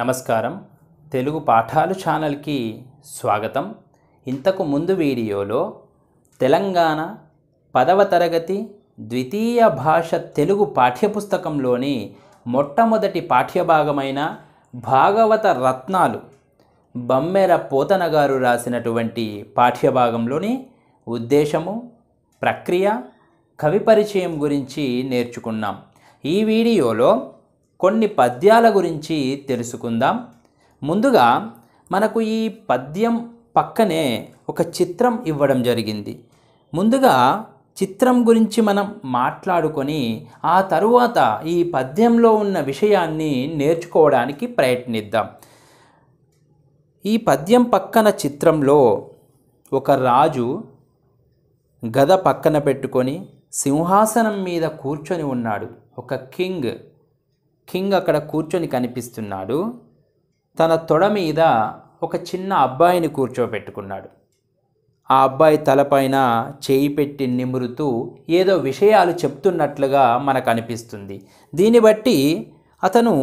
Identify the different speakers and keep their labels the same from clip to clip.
Speaker 1: నమస్కారం తెలుగు పాఠాలు ఛానల్కి స్వాగతం ఇంతకు ముందు వీడియోలో తెలంగాణ పదవ తరగతి ద్వితీయ భాష తెలుగు పాఠ్యపుస్తకంలోని మొట్టమొదటి పాఠ్యభాగమైన భాగవత రత్నాలు బమ్మెర పోతన గారు రాసినటువంటి పాఠ్యభాగంలోని ఉద్దేశము ప్రక్రియ కవి పరిచయం గురించి నేర్చుకున్నాం ఈ వీడియోలో కొన్ని పద్యాల గురించి తెలుసుకుందాం ముందుగా మనకు ఈ పద్యం పక్కనే ఒక చిత్రం ఇవ్వడం జరిగింది ముందుగా చిత్రం గురించి మనం మాట్లాడుకొని ఆ తరువాత ఈ పద్యంలో ఉన్న విషయాన్ని నేర్చుకోవడానికి ప్రయత్నిద్దాం ఈ పద్యం పక్కన చిత్రంలో ఒక రాజు గద పక్కన పెట్టుకొని సింహాసనం మీద కూర్చొని ఉన్నాడు ఒక కింగ్ కింగ్ అక్కడ కూర్చొని కనిపిస్తున్నాడు తన తొడ మీద ఒక చిన్న అబ్బాయిని కూర్చోబెట్టుకున్నాడు ఆ అబ్బాయి తలపైన చేయి పెట్టి నిమురుతూ ఏదో విషయాలు చెప్తున్నట్లుగా మనకు అనిపిస్తుంది దీన్ని బట్టి అతను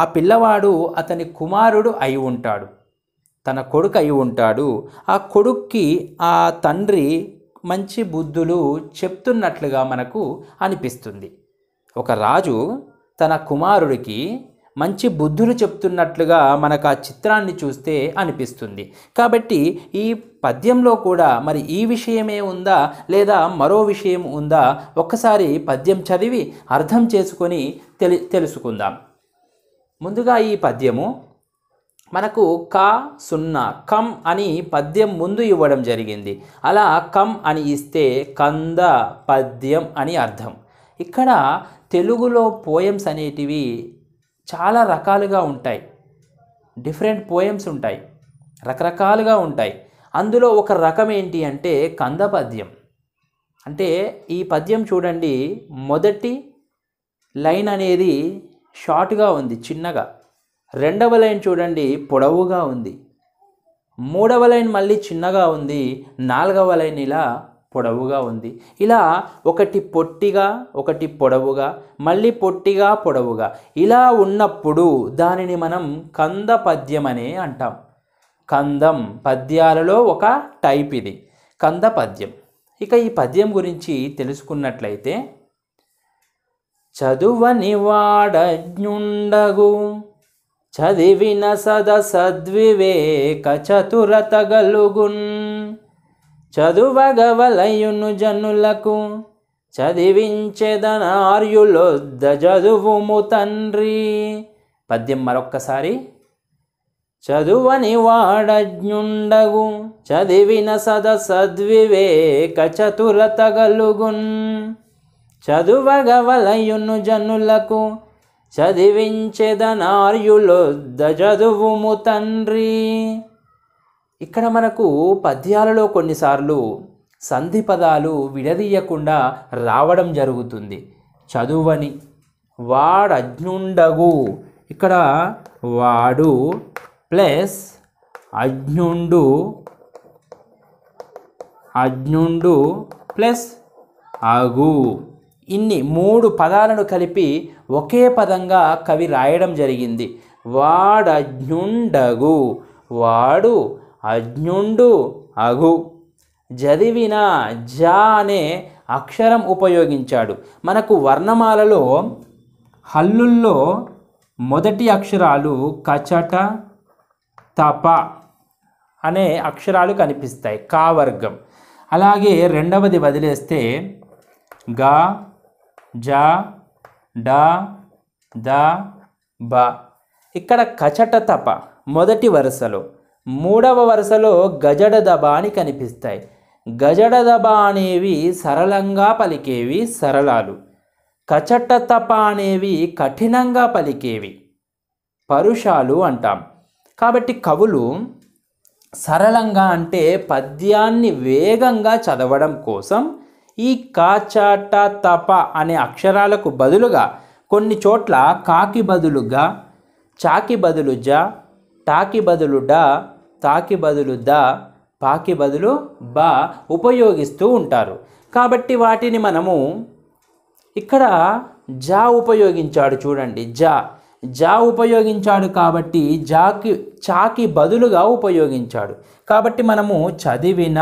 Speaker 1: ఆ పిల్లవాడు అతని కుమారుడు అయి ఉంటాడు తన కొడుకు అయి ఉంటాడు ఆ కొడుక్కి ఆ తండ్రి మంచి బుద్ధులు చెప్తున్నట్లుగా మనకు అనిపిస్తుంది ఒక రాజు తన కుమారుడికి మంచి బుద్ధులు చెప్తున్నట్లుగా మనకు ఆ చిత్రాన్ని చూస్తే అనిపిస్తుంది కాబట్టి ఈ పద్యంలో కూడా మరి ఈ విషయమే ఉందా లేదా మరో విషయం ఉందా ఒక్కసారి పద్యం చదివి అర్థం చేసుకొని తెలి తెలుసుకుందాం ముందుగా ఈ పద్యము మనకు క సున్నా కం అని పద్యం ముందు ఇవ్వడం జరిగింది అలా కం అని ఇస్తే కంద పద్యం అని అర్థం ఇక్కడ తెలుగులో పోయమ్స్ అనేటివి చాలా రకాలుగా ఉంటాయి డిఫరెంట్ పోయమ్స్ ఉంటాయి రకరకాలుగా ఉంటాయి అందులో ఒక రకం ఏంటి అంటే కంద పద్యం అంటే ఈ పద్యం చూడండి మొదటి లైన్ అనేది షార్ట్గా ఉంది చిన్నగా రెండవ లైన్ చూడండి పొడవుగా ఉంది మూడవ లైన్ మళ్ళీ చిన్నగా ఉంది నాలుగవ లైన్ ఇలా పొడవుగా ఉంది ఇలా ఒకటి పొట్టిగా ఒకటి పొడవుగా మళ్ళీ పొట్టిగా పొడవుగా ఇలా ఉన్నప్పుడు దానిని మనం కంద పద్యం అనే అంటాం కందం పద్యాలలో ఒక టైప్ ఇది కంద పద్యం ఇక ఈ పద్యం గురించి తెలుసుకున్నట్లయితే చదువని వాడజ్ఞుండగు చదివిన సద సద్వివేక చతురత గలుగున్ చదువగవలయును జనులకు చదివించేదన ఆర్యులొద్ద చదువుము తండ్రి పద్యం మరొక్కసారి చదువని వాడజ్ఞుండగు చదివిన సద సద్వివేక చతురత గలుగున్ చదువగవలయును జనులకు చదివించెదనార్యులొద్ద చదువుము తండ్రి ఇక్కడ మనకు పద్యాలలో కొన్నిసార్లు సంధి పదాలు విడదీయకుండా రావడం జరుగుతుంది చదువని వాడజ్ఞుండగు ఇక్కడ వాడు ప్లస్ అజ్ఞుండు అజ్ఞుండు ప్లస్ అగు ఇన్ని మూడు పదాలను కలిపి ఒకే పదంగా కవి రాయడం జరిగింది వాడజ్ఞుండగు వాడు అజ్ఞుండు అగు జదివిన జ అనే అక్షరం ఉపయోగించాడు మనకు వర్ణమాలలో హల్లుల్లో మొదటి అక్షరాలు కచట తప అనే అక్షరాలు కనిపిస్తాయి కా వర్గం అలాగే రెండవది వదిలేస్తే గా జ డ ద బ ఇక్కడ కచట తప మొదటి వరుసలో మూడవ వరుసలో దబ అని కనిపిస్తాయి దబ అనేవి సరళంగా పలికేవి సరళాలు తప అనేవి కఠినంగా పలికేవి పరుషాలు అంటాం కాబట్టి కవులు సరళంగా అంటే పద్యాన్ని వేగంగా చదవడం కోసం ఈ కాచాట తప అనే అక్షరాలకు బదులుగా కొన్ని చోట్ల కాకి బదులుగా చాకి బదులు జ టాకి బదులు డా తాకి బదులు ద పాకి బదులు బ ఉపయోగిస్తూ ఉంటారు కాబట్టి వాటిని మనము ఇక్కడ జా ఉపయోగించాడు చూడండి జా జా ఉపయోగించాడు కాబట్టి జాకి చాకి బదులుగా ఉపయోగించాడు కాబట్టి మనము చదివిన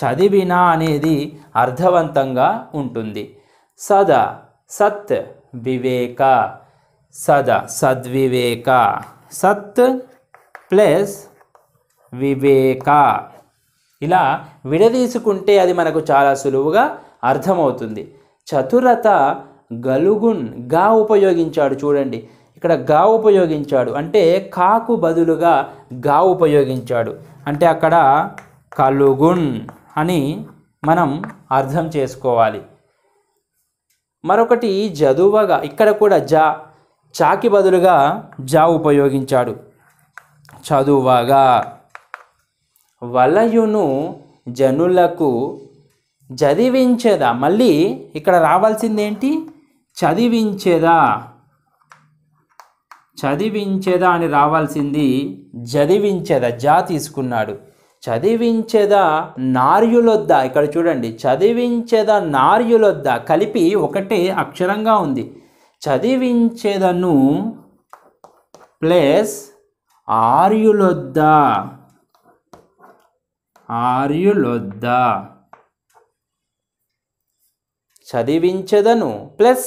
Speaker 1: చదివిన అనేది అర్థవంతంగా ఉంటుంది సదా సత్ వివేక సదా సద్వివేక సత్ ప్లస్ వివేక ఇలా విడదీసుకుంటే అది మనకు చాలా సులువుగా అర్థమవుతుంది చతురత గలుగున్ గా ఉపయోగించాడు చూడండి ఇక్కడ గా ఉపయోగించాడు అంటే కాకు బదులుగా గా ఉపయోగించాడు అంటే అక్కడ కలుగున్ అని మనం అర్థం చేసుకోవాలి మరొకటి జదువగా ఇక్కడ కూడా జా చాకి బదులుగా జా ఉపయోగించాడు చదువగా వలయును జనులకు చదివించేదా మళ్ళీ ఇక్కడ రావాల్సింది ఏంటి చదివించేదా చదివించేదా అని రావాల్సింది చదివించేదా జా తీసుకున్నాడు చదివించేదా నార్యులొద్దా ఇక్కడ చూడండి చదివించేదా నార్యులొద్దా కలిపి ఒకటే అక్షరంగా ఉంది చదివించేదను ప్లస్ ఆర్యులొద్ద ఆర్యులొద్ద చదివించదను ప్లస్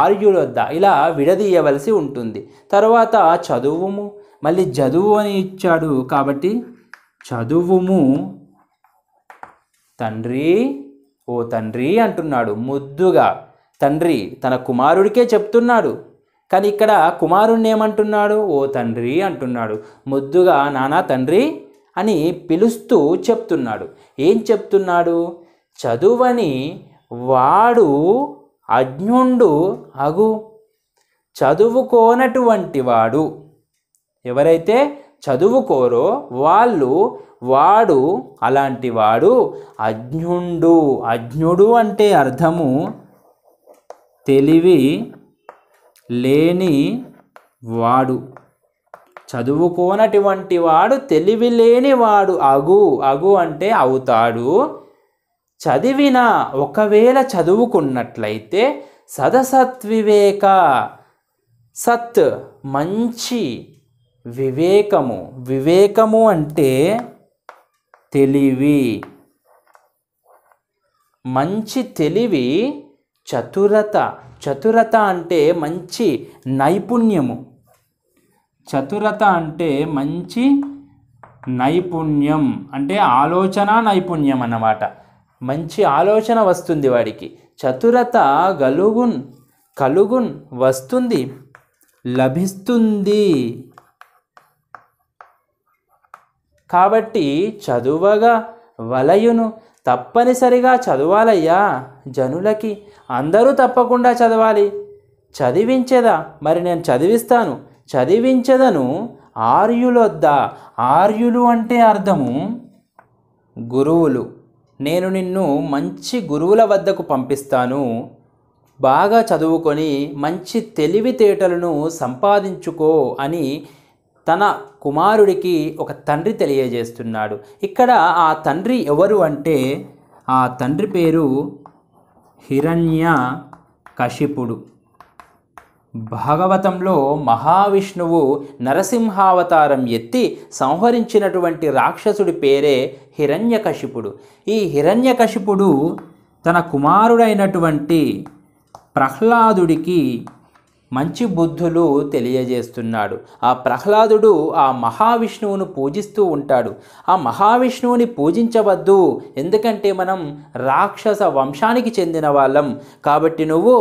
Speaker 1: ఆర్యులొద్ద ఇలా విడదీయవలసి ఉంటుంది తర్వాత చదువుము మళ్ళీ చదువు అని ఇచ్చాడు కాబట్టి చదువుము తండ్రి ఓ తండ్రి అంటున్నాడు ముద్దుగా తండ్రి తన కుమారుడికే చెప్తున్నాడు కానీ ఇక్కడ కుమారుణ్ణి ఏమంటున్నాడు ఓ తండ్రి అంటున్నాడు ముద్దుగా నానా తండ్రి అని పిలుస్తూ చెప్తున్నాడు ఏం చెప్తున్నాడు చదువని వాడు అజ్ఞుండు అగు చదువుకోనటువంటి వాడు ఎవరైతే చదువుకోరో వాళ్ళు వాడు అలాంటి వాడు అజ్ఞుండు అజ్ఞుడు అంటే అర్థము తెలివి లేని వాడు చదువుకోనటువంటి వాడు తెలివి లేనివాడు అగు అగు అంటే అవుతాడు చదివిన ఒకవేళ చదువుకున్నట్లయితే సదసత్వివేక సత్ మంచి వివేకము వివేకము అంటే తెలివి మంచి తెలివి చతురత చతురత అంటే మంచి నైపుణ్యము చతురత అంటే మంచి నైపుణ్యం అంటే ఆలోచన నైపుణ్యం అన్నమాట మంచి ఆలోచన వస్తుంది వాడికి చతురత గలుగున్ కలుగున్ వస్తుంది లభిస్తుంది కాబట్టి చదువగా వలయును తప్పనిసరిగా చదవాలయ్యా జనులకి అందరూ తప్పకుండా చదవాలి చదివించేదా మరి నేను చదివిస్తాను చదివించదను ఆర్యులొద్దా ఆర్యులు అంటే అర్థము గురువులు నేను నిన్ను మంచి గురువుల వద్దకు పంపిస్తాను బాగా చదువుకొని మంచి తెలివితేటలను సంపాదించుకో అని తన కుమారుడికి ఒక తండ్రి తెలియజేస్తున్నాడు ఇక్కడ ఆ తండ్రి ఎవరు అంటే ఆ తండ్రి పేరు హిరణ్య కశిపుడు భాగవతంలో మహావిష్ణువు నరసింహావతారం ఎత్తి సంహరించినటువంటి రాక్షసుడి పేరే హిరణ్యకశిపుడు ఈ హిరణ్యకశిపుడు తన కుమారుడైనటువంటి ప్రహ్లాదుడికి మంచి బుద్ధులు తెలియజేస్తున్నాడు ఆ ప్రహ్లాదుడు ఆ మహావిష్ణువును పూజిస్తూ ఉంటాడు ఆ మహావిష్ణువుని పూజించవద్దు ఎందుకంటే మనం రాక్షస వంశానికి చెందిన వాళ్ళం కాబట్టి నువ్వు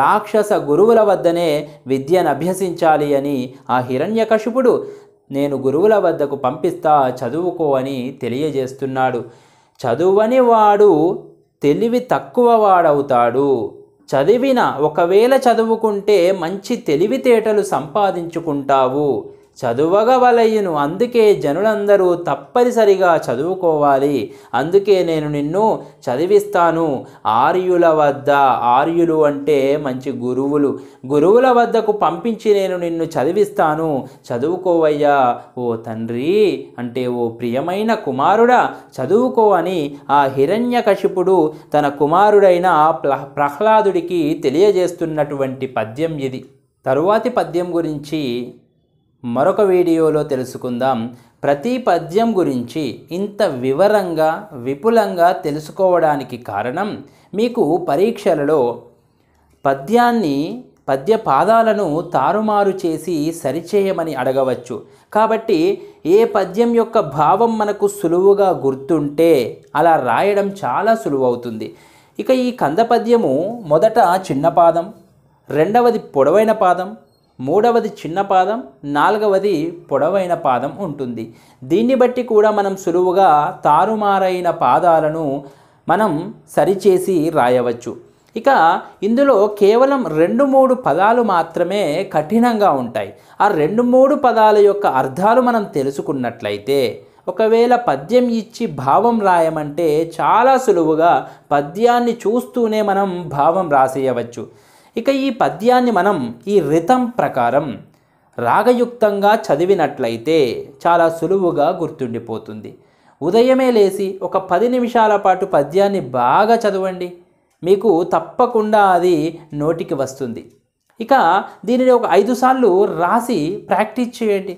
Speaker 1: రాక్షస గురువుల వద్దనే విద్యను అభ్యసించాలి అని ఆ హిరణ్యకశిపుడు నేను గురువుల వద్దకు పంపిస్తా చదువుకో అని తెలియజేస్తున్నాడు చదువని వాడు తెలివి తక్కువ వాడవుతాడు చదివిన ఒకవేళ చదువుకుంటే మంచి తెలివితేటలు సంపాదించుకుంటావు చదువగవలయ్యను అందుకే జనులందరూ తప్పనిసరిగా చదువుకోవాలి అందుకే నేను నిన్ను చదివిస్తాను ఆర్యుల వద్ద ఆర్యులు అంటే మంచి గురువులు గురువుల వద్దకు పంపించి నేను నిన్ను చదివిస్తాను చదువుకోవయ్యా ఓ తండ్రి అంటే ఓ ప్రియమైన కుమారుడా చదువుకో అని ఆ హిరణ్యకశిపుడు తన కుమారుడైన ప్రహ్లాదుడికి తెలియజేస్తున్నటువంటి పద్యం ఇది తరువాతి పద్యం గురించి మరొక వీడియోలో తెలుసుకుందాం ప్రతి పద్యం గురించి ఇంత వివరంగా విపులంగా తెలుసుకోవడానికి కారణం మీకు పరీక్షలలో పద్యాన్ని పద్య పాదాలను తారుమారు చేసి సరిచేయమని అడగవచ్చు కాబట్టి ఏ పద్యం యొక్క భావం మనకు సులువుగా గుర్తుంటే అలా రాయడం చాలా సులువవుతుంది ఇక ఈ కంద పద్యము మొదట చిన్న పాదం రెండవది పొడవైన పాదం మూడవది చిన్న పాదం నాలుగవది పొడవైన పాదం ఉంటుంది దీన్ని బట్టి కూడా మనం సులువుగా తారుమారైన పాదాలను మనం సరిచేసి రాయవచ్చు ఇక ఇందులో కేవలం రెండు మూడు పదాలు మాత్రమే కఠినంగా ఉంటాయి ఆ రెండు మూడు పదాల యొక్క అర్థాలు మనం తెలుసుకున్నట్లయితే ఒకవేళ పద్యం ఇచ్చి భావం రాయమంటే చాలా సులువుగా పద్యాన్ని చూస్తూనే మనం భావం రాసేయవచ్చు ఇక ఈ పద్యాన్ని మనం ఈ రితం ప్రకారం రాగయుక్తంగా చదివినట్లయితే చాలా సులువుగా గుర్తుండిపోతుంది ఉదయమే లేచి ఒక పది నిమిషాల పాటు పద్యాన్ని బాగా చదవండి మీకు తప్పకుండా అది నోటికి వస్తుంది ఇక దీనిని ఒక ఐదు సార్లు రాసి ప్రాక్టీస్ చేయండి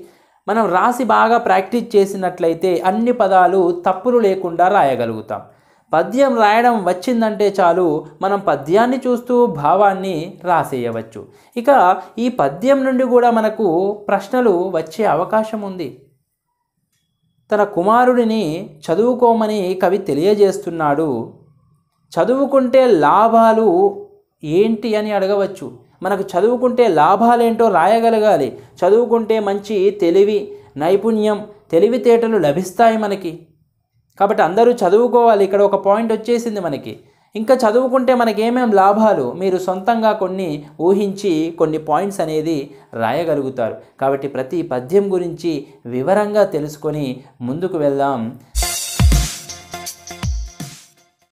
Speaker 1: మనం రాసి బాగా ప్రాక్టీస్ చేసినట్లయితే అన్ని పదాలు తప్పులు లేకుండా రాయగలుగుతాం పద్యం రాయడం వచ్చిందంటే చాలు మనం పద్యాన్ని చూస్తూ భావాన్ని రాసేయవచ్చు ఇక ఈ పద్యం నుండి కూడా మనకు ప్రశ్నలు వచ్చే అవకాశం ఉంది తన కుమారుడిని చదువుకోమని కవి తెలియజేస్తున్నాడు చదువుకుంటే లాభాలు ఏంటి అని అడగవచ్చు మనకు చదువుకుంటే లాభాలేంటో రాయగలగాలి చదువుకుంటే మంచి తెలివి నైపుణ్యం తెలివితేటలు లభిస్తాయి మనకి కాబట్టి అందరూ చదువుకోవాలి ఇక్కడ ఒక పాయింట్ వచ్చేసింది మనకి ఇంకా చదువుకుంటే మనకి ఏమేం లాభాలు మీరు సొంతంగా కొన్ని ఊహించి కొన్ని పాయింట్స్ అనేది రాయగలుగుతారు కాబట్టి ప్రతి పద్యం గురించి వివరంగా తెలుసుకొని ముందుకు వెళ్దాం